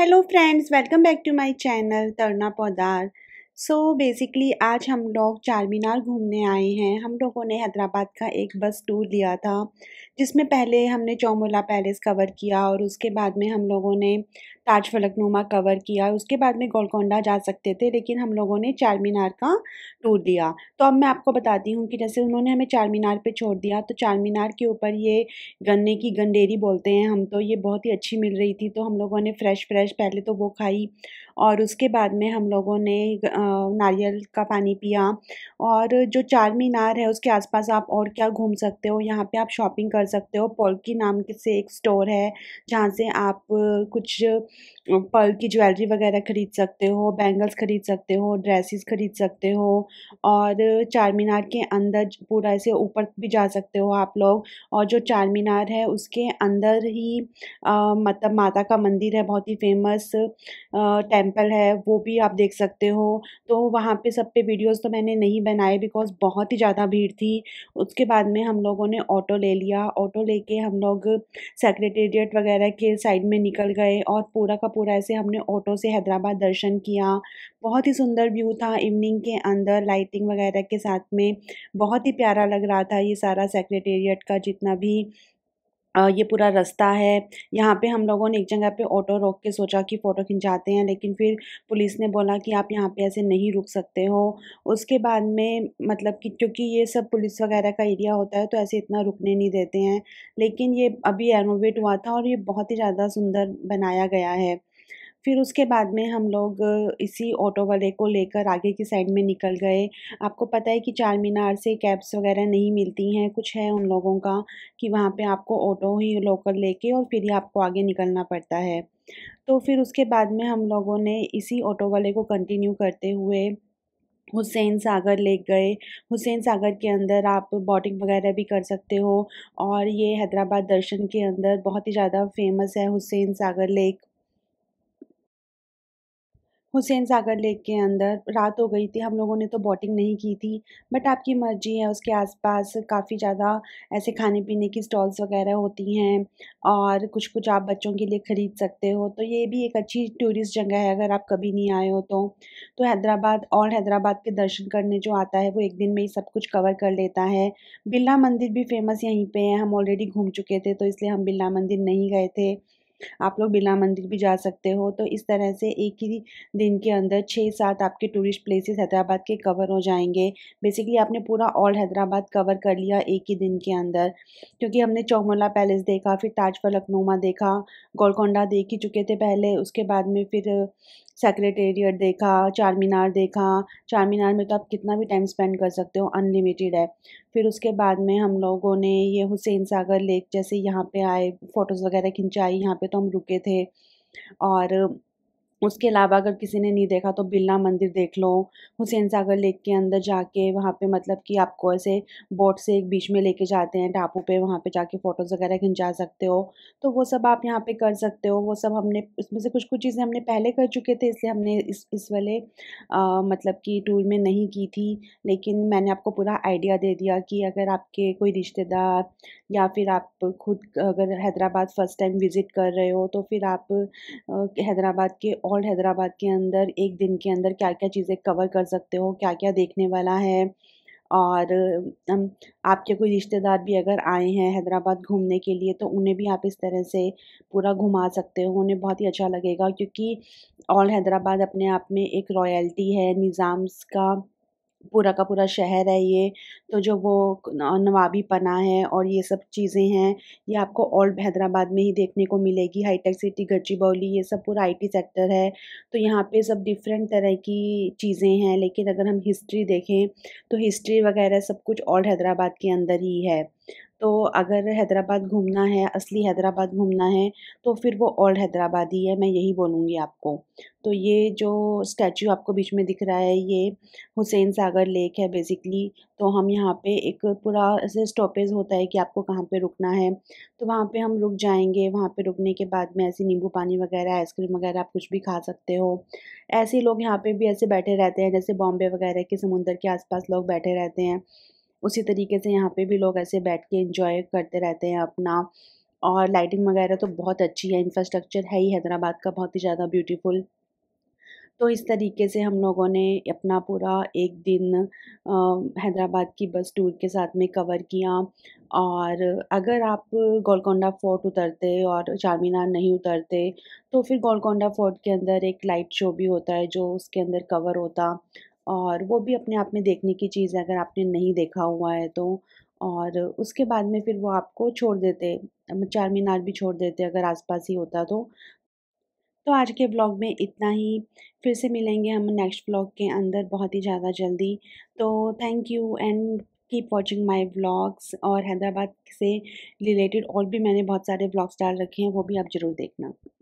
Hello friends, welcome back to my channel Tarna Podar. So so basically आज हम लोग चार मीनार घूमने आए हैं हम लोगों ने हैदराबाद का एक बस टूर लिया था जिसमें पहले हमने चौमुला पैलेस कवर किया और उसके बाद में हम लोगों ने ताज फलकनुमा कवर किया उसके बाद में गोलकोंडा जा सकते थे लेकिन हम लोगों ने चार मीनार का टूर दिया तो अब मैं आपको बताती हूँ कि जैसे उन्होंने हमें चार मीनार पर छोड़ दिया तो चार मीनार के ऊपर ये गन्ने की गंडेरी बोलते हैं हम तो ये बहुत ही अच्छी मिल रही थी तो हम लोगों ने फ़्रेश फ्रेश पहले तो वो खाई और उसके बाद में हम लोगों ने नारियल का पानी पिया और जो चार मीनार है उसके आसपास आप और क्या घूम सकते हो यहाँ पे आप शॉपिंग कर सकते हो की नाम के से एक स्टोर है जहाँ से आप कुछ पल की ज्वेलरी वगैरह ख़रीद सकते हो बैंगल्स ख़रीद सकते हो ड्रेसेस ख़रीद सकते हो और चार मीनार के अंदर पूरा ऐसे ऊपर भी जा सकते हो आप लोग और जो चार मीनार है उसके अंदर ही आ, मतलब माता का मंदिर है बहुत ही फेमस टेम टेंपल है वो भी आप देख सकते हो तो वहाँ पे सब पे वीडियोस तो मैंने नहीं बनाए बिकॉज बहुत ही ज़्यादा भीड़ थी उसके बाद में हम लोगों ने ऑटो ले लिया ऑटो लेके हम लोग सेक्रेटेरिएट वगैरह के साइड में निकल गए और पूरा का पूरा ऐसे हमने ऑटो से हैदराबाद दर्शन किया बहुत ही सुंदर व्यू था इवनिंग के अंदर लाइटिंग वगैरह के साथ में बहुत ही प्यारा लग रहा था ये सारा सेक्रेटेरिएट का जितना भी ये पूरा रास्ता है यहाँ पे हम लोगों ने एक जगह पे ऑटो रोक के सोचा कि फ़ोटो खिंचाते हैं लेकिन फिर पुलिस ने बोला कि आप यहाँ पे ऐसे नहीं रुक सकते हो उसके बाद में मतलब कि क्योंकि ये सब पुलिस वगैरह का एरिया होता है तो ऐसे इतना रुकने नहीं देते हैं लेकिन ये अभी रेनोवेट हुआ था और ये बहुत ही ज़्यादा सुंदर बनाया गया है फिर उसके बाद में हम लोग इसी ऑटो वाले को लेकर आगे की साइड में निकल गए आपको पता है कि चार मीनार से कैब्स वगैरह नहीं मिलती हैं कुछ है उन लोगों का कि वहाँ पे आपको ऑटो ही लोकल लेके और फिर ही आपको आगे निकलना पड़ता है तो फिर उसके बाद में हम लोगों ने इसी ऑटो वाले को कंटिन्यू करते हुए हुसैन सागर लेक गए हुसैन सागर के अंदर आप बोटिंग वगैरह भी कर सकते हो और ये हैदराबाद दर्शन के अंदर बहुत ही ज़्यादा फेमस है हुसैन सागर लेक हुसैन सागर लेक के अंदर रात हो गई थी हम लोगों ने तो बोटिंग नहीं की थी बट आपकी मर्जी है उसके आसपास काफ़ी ज़्यादा ऐसे खाने पीने की स्टॉल्स वगैरह होती हैं और कुछ कुछ आप बच्चों के लिए ख़रीद सकते हो तो ये भी एक अच्छी टूरिस्ट जगह है अगर आप कभी नहीं आए हो तो तो हैदराबाद और हैदराबाद के दर्शन करने जो आता है वो एक दिन में ही सब कुछ कवर कर लेता है बिरला मंदिर भी फेमस यहीं पर है हम ऑलरेडी घूम चुके थे तो इसलिए हम बिरला मंदिर नहीं गए थे आप लोग बिरला मंदिर भी जा सकते हो तो इस तरह से एक ही दिन के अंदर छः सात आपके टूरिस्ट प्लेसेस हैदराबाद के कवर हो जाएंगे बेसिकली आपने पूरा ऑल हैदराबाद कवर कर लिया एक ही दिन के अंदर क्योंकि हमने चौमला पैलेस देखा फिर ताज फलकनुमा देखा गोलकोंडा देख ही चुके थे पहले उसके बाद में फिर सेक्रेटेरिएट देखा चार मीनार देखा चार मीनार में तो आप कितना भी टाइम स्पेंड कर सकते हो अनलिमिटेड है फिर उसके बाद में हम लोगों ने ये हुसैन सागर लेक जैसे यहाँ पे आए फ़ोटोज़ वगैरह खिंचाई यहाँ पे तो हम रुके थे और उसके अलावा अगर किसी ने नहीं देखा तो बिरला मंदिर देख लो हुसैन सागर लेक के अंदर जाके वहाँ पे मतलब कि आपको ऐसे बोट से एक बीच में लेके जाते हैं टापू पे वहाँ पे जाके फ़ोटोज़ वगैरह खिंचा सकते हो तो वो सब आप यहाँ पे कर सकते हो वो सब हमने उसमें से कुछ कुछ चीज़ें हमने पहले कर चुके थे इसलिए हमने इस इस वाले आ, मतलब कि टूर में नहीं की थी लेकिन मैंने आपको पूरा आइडिया दे दिया कि अगर आपके कोई रिश्तेदार या फिर आप खुद अगर हैदराबाद फ़र्स्ट टाइम विज़िट कर रहे हो तो फिर आप हैदराबाद के ओल्ड हैदराबाद के अंदर एक दिन के अंदर क्या क्या चीज़ें कवर कर सकते हो क्या क्या देखने वाला है और आपके कोई रिश्तेदार भी अगर आए हैं हैदराबाद घूमने के लिए तो उन्हें भी आप इस तरह से पूरा घुमा सकते हो उन्हें बहुत ही अच्छा लगेगा क्योंकि ऑल हैदराबाद अपने आप में एक रॉयल्टी है निज़ाम्स का पूरा का पूरा शहर है ये तो जो वो नवाबी पना है और ये सब चीज़ें हैं ये आपको ओल्ड हैदराबाद में ही देखने को मिलेगी हाईटेक सिटी बौली ये सब पूरा आईटी सेक्टर है तो यहाँ पे सब डिफरेंट तरह की चीज़ें हैं लेकिन अगर हम हिस्ट्री देखें तो हिस्ट्री वगैरह सब कुछ ओल्ड हैदराबाद के अंदर ही है तो अगर हैदराबाद घूमना है असली हैदराबाद घूमना है तो फिर वो ओल्ड हैदराबाद ही है मैं यही बोलूँगी आपको तो ये जो स्टैचू आपको बीच में दिख रहा है ये हुसैन सागर लेक है बेसिकली तो हम यहाँ पे एक पूरा ऐसे स्टॉपेज होता है कि आपको कहाँ पे रुकना है तो वहाँ पे हम रुक जाएंगे वहाँ पे रुकने के बाद में ऐसे नींबू पानी वगैरह आइसक्रीम वगैरह आप कुछ भी खा सकते हो ऐसे लोग यहाँ पर भी ऐसे बैठे रहते हैं जैसे बॉम्बे वगैरह के समुंदर के आसपास लोग बैठे रहते हैं उसी तरीके से यहाँ पे भी लोग ऐसे बैठ के इंजॉय करते रहते हैं अपना और लाइटिंग वगैरह तो बहुत अच्छी है इंफ्रास्ट्रक्चर है ही हैदराबाद का बहुत ही ज़्यादा ब्यूटीफुल तो इस तरीके से हम लोगों ने अपना पूरा एक दिन हैदराबाद की बस टूर के साथ में कवर किया और अगर आप गोलकोंडा फोर्ट उतरते और चार मीनार नहीं उतरते तो फिर गोलकोंडा फोर्ट के अंदर एक लाइट शो भी होता है जो उसके अंदर कवर होता और वो भी अपने आप में देखने की चीज़ है अगर आपने नहीं देखा हुआ है तो और उसके बाद में फिर वो आपको छोड़ देते चार मीनार भी छोड़ देते अगर आसपास ही होता तो तो आज के ब्लॉग में इतना ही फिर से मिलेंगे हम नेक्स्ट ब्लॉग के अंदर बहुत ही ज़्यादा जल्दी तो thank you and keep watching my vlogs और हैदराबाद से रिलेटेड और भी मैंने बहुत सारे ब्लॉग्स डाल रखे हैं वो भी आप ज़रूर देखना